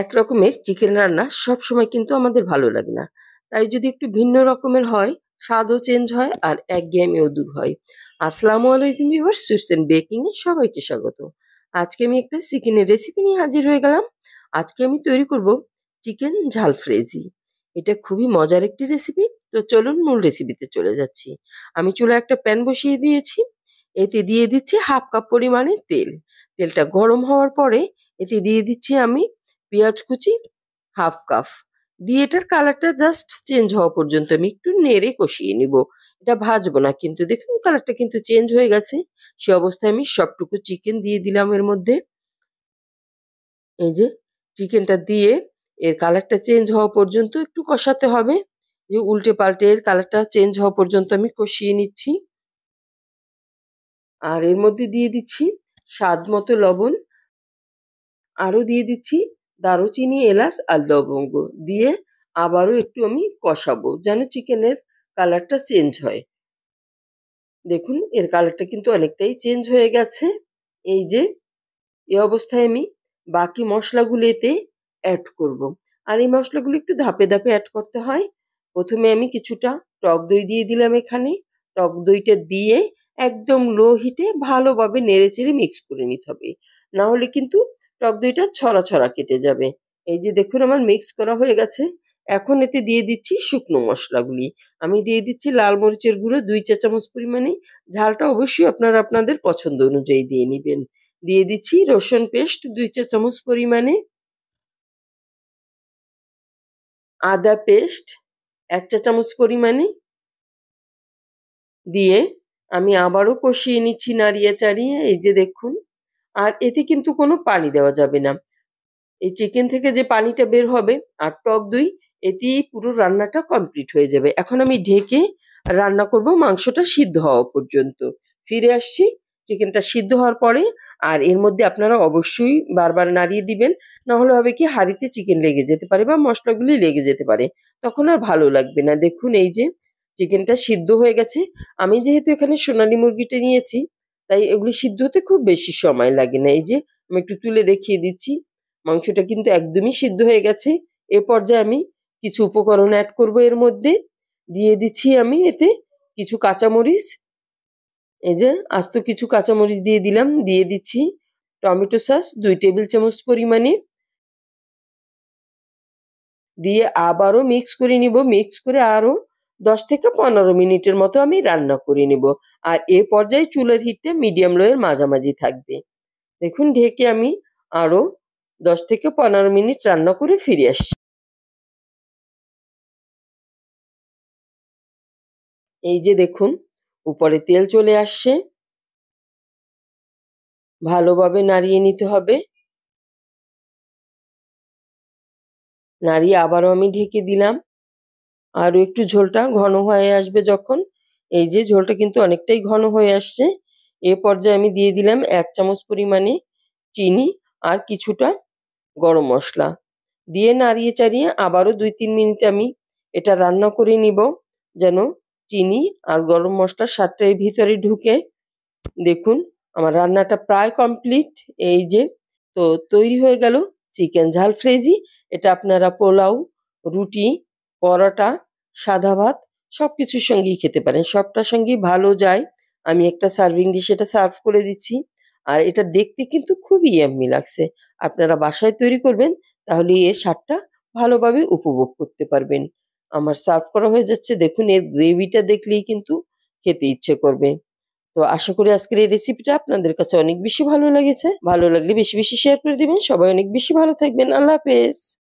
এক রকমের চিকেন রান্না সব সময় কিন্তু আমাদের ভালো লাগে না তাই যদি একটু ভিন্ন রকমের হয় স্বাদও চেঞ্জ হয় আর একঘেয়েমিও দূর হয় আসসালামু আলাইকুম ভিউয়ার সুইটস বেকিংয়ে সবাইকে স্বাগত আজকে আমি একটা চিকেনের রেসিপি নিয়ে হাজির হয়ে গেলাম আজকে আমি তৈরি করব চিকেন ঝাল ফ্রেজি এটা খুবই মজার একটি রেসিপি তো চলুন মূল রেসিপিতে চলে যাচ্ছি আমি চুলা একটা প্যান বসিয়ে দিয়েছি এতে দিয়ে দিচ্ছি হাফ কাপ পরিমাণে তেল তেলটা গরম হওয়ার পরে এতে দিয়ে দিচ্ছি আমি পেঁয়াজ কুচি হাফ কাপ দিয়ে এটার কালারটা জাস্ট চেঞ্জ হওয়া পর্যন্ত আমি একটু নেড়ে কষিয়ে নিব এটা ভাজবো না কিন্তু দেখুন কালারটা কিন্তু চেঞ্জ হয়ে গেছে সে অবস্থায় আমি সবটুকু চিকেন দিয়ে দিলাম এর মধ্যে এই যে চিকেনটা দিয়ে এর কালারটা চেঞ্জ হওয়া পর্যন্ত একটু কষাতে হবে যে উল্টে পাল্টে এর কালারটা চেঞ্জ হওয়া পর্যন্ত আমি কষিয়ে নিচ্ছি আর এর মধ্যে দিয়ে দিচ্ছি স্বাদ মতো লবণ আরও দিয়ে দিচ্ছি দারুচিনি এলাচ আর লবঙ্গ দিয়ে আবারও একটু আমি কষাবো যেন চিকেনের কালারটা চেঞ্জ হয় দেখুন এর কালারটা কিন্তু অনেকটাই চেঞ্জ হয়ে গেছে এই যে এ অবস্থায় আমি বাকি মশলাগুলিতে অ্যাড করব। আর এই মশলাগুলো একটু ধাপে ধাপে অ্যাড করতে হয় প্রথমে আমি কিছুটা টক দই দিয়ে দিলাম এখানে টক দইটা দিয়ে একদম লো হিটে ভালোভাবে নেড়ে চেড়ে মিক্স করে নিতে হবে না হলে কিন্তু টক দইটা ছড়া ছড়া কেটে যাবে এই যে দেখুন আমার মিক্স করা হয়ে গেছে এখন এতে দিয়ে দিচ্ছি শুকনো মশলাগুলি আমি দিয়ে দিচ্ছি লাল মরিচের গুঁড়ো দুই চা চামচ পরিমাণে ঝালটা অবশ্যই আপনারা আপনাদের পছন্দ অনুযায়ী দিয়ে নেবেন দিয়ে দিচ্ছি রসুন পেস্ট দুই চা চামচ পরিমাণে আদা পেস্ট এক চা চামচ পরিমাণে দিয়ে আমি আবারও কষিয়ে নিচ্ছি নাড়িয়ে চাড়িয়ে এই যে দেখুন আর এতে কিন্তু কোনো পানি দেওয়া যাবে না এই চিকেন থেকে যে পানিটা বের হবে আর টক দুই এতেই পুরো রান্নাটা কমপ্লিট হয়ে যাবে এখন আমি ঢেকে রান্না করব মাংসটা সিদ্ধ হওয়া পর্যন্ত ফিরে আসছি চিকেনটা সিদ্ধ হওয়ার পরে আর এর মধ্যে আপনারা অবশ্যই বারবার নাড়িয়ে দিবেন না হলে হবে কি হাঁড়িতে চিকেন লেগে যেতে পারে বা মশলাগুলি লেগে যেতে পারে তখন আর ভালো লাগবে না দেখুন এই যে চিকেনটা সিদ্ধ হয়ে গেছে আমি যেহেতু এখানে সোনালি মুরগিটা নিয়েছি তাই এগুলি সিদ্ধ হতে খুব বেশি সময় লাগে না এই যে আমি একটু তুলে দেখিয়ে দিচ্ছি মাংসটা কিন্তু একদমই সিদ্ধ হয়ে গেছে এ পর্যায়ে আমি কিছু উপকরণ অ্যাড করব এর মধ্যে দিয়ে দিচ্ছি আমি এতে কিছু কাঁচামরিচ এই যে আস্ত কিছু কাঁচামরিচ দিয়ে দিলাম দিয়ে দিচ্ছি টমেটো সস দুই টেবিল চামচ পরিমাণে দিয়ে আবারও মিক্স করে নিব মিক্স করে আরও দশ থেকে পনেরো মিনিটের মতো আমি রান্না করে নেব আর এ পর্যায়ে চুলের হিটটা মিডিয়াম লোয়ের মাঝামাঝি থাকবে দেখুন ঢেকে আমি আরও দশ থেকে পনেরো মিনিট রান্না করে ফিরে আসছি এই যে দেখুন উপরে তেল চলে আসছে ভালোভাবে নাড়িয়ে নিতে হবে নাড়িয়ে আবারও আমি ঢেকে দিলাম আরও একটু ঝোলটা ঘন হয়ে আসবে যখন এই যে ঝোলটা কিন্তু অনেকটাই ঘন হয়ে আসছে এ পর্যায়ে আমি দিয়ে দিলাম এক চামচ পরিমাণে চিনি আর কিছুটা গরম মশলা দিয়ে নাড়িয়ে চাড়িয়ে আবারও দুই তিন মিনিট আমি এটা রান্না করে নিব যেন চিনি আর গরম মশলা সাতটার এর ভিতরে ঢুকে দেখুন আমার রান্নাটা প্রায় কমপ্লিট এই যে তো তৈরি হয়ে গেল চিকেন ঝাল ফ্রেজি এটা আপনারা পোলাও রুটি পরোটা সাদা ভাত সব কিছুর সঙ্গেই খেতে পারেন সবটার সঙ্গেই ভালো যায় আমি একটা সার্ভিং ডিশ এটা সার্ভ করে দিচ্ছি আর এটা দেখতে কিন্তু খুবই ইয়াম্মি লাগছে আপনারা বাসায় তৈরি করবেন তাহলে এর স্বাদটা ভালোভাবে উপভোগ করতে পারবেন আমার সার্ভ করা হয়ে যাচ্ছে দেখুন এর গ্রেভিটা দেখলেই কিন্তু খেতে ইচ্ছে করবে তো আশা করি আজকের এই রেসিপিটা আপনাদের কাছে অনেক বেশি ভালো লেগেছে ভালো লাগলে বেশি বেশি শেয়ার করে দিবেন সবাই অনেক বেশি ভালো থাকবেন আল্লাহ হাফেজ